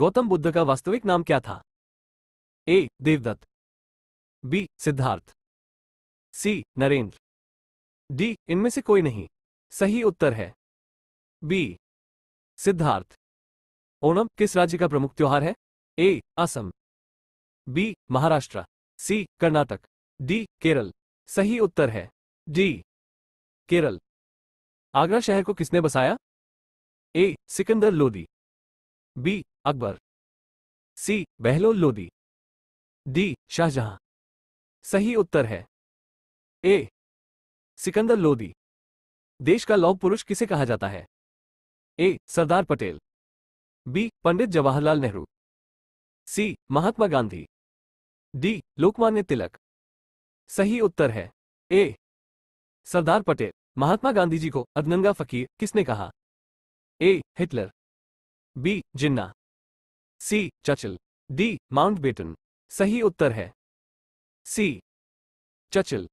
गौतम बुद्ध का वास्तविक नाम क्या था A Devadatta B Siddhartha C Narendra D इनमें से कोई नहीं सही उत्तर है बी सिद्धार्थ ओणम किस राज्य का प्रमुख त्योहार है A Assam B Maharashtra C Karnataka D Kerala सही उत्तर है डी केरल आगरा शहर को किसने बसाया A Sikandar Lodi B Akbar C Bahlol Lodi D Shah Jahan सही उत्तर है ए सिकंदर लोदी देश का लौह पुरुष किसे कहा जाता है A Sardar Patel B Pandit Jawaharlal Nehru C Mahatma Gandhi D Lokmanya Tilak सही उत्तर है ए सरदार पटेल महात्मा गांधी जी को अदनंगा फकीर किसने कहा A Hitler B Jinnah C Churchill D Mountbatten सही उत्तर है सी चचल